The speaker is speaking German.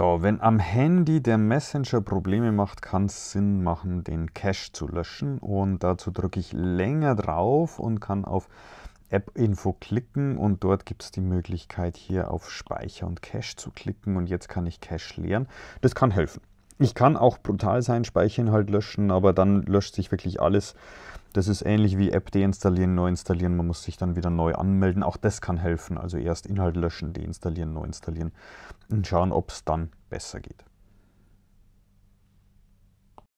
So, wenn am Handy der Messenger Probleme macht, kann es Sinn machen, den Cache zu löschen. Und dazu drücke ich länger drauf und kann auf App-Info klicken und dort gibt es die Möglichkeit, hier auf Speicher und Cache zu klicken und jetzt kann ich Cache leeren. Das kann helfen. Ich kann auch brutal sein, Speicherinhalt löschen, aber dann löscht sich wirklich alles, das ist ähnlich wie App deinstallieren, neu installieren. Man muss sich dann wieder neu anmelden. Auch das kann helfen. Also erst Inhalt löschen, deinstallieren, neu installieren und schauen, ob es dann besser geht.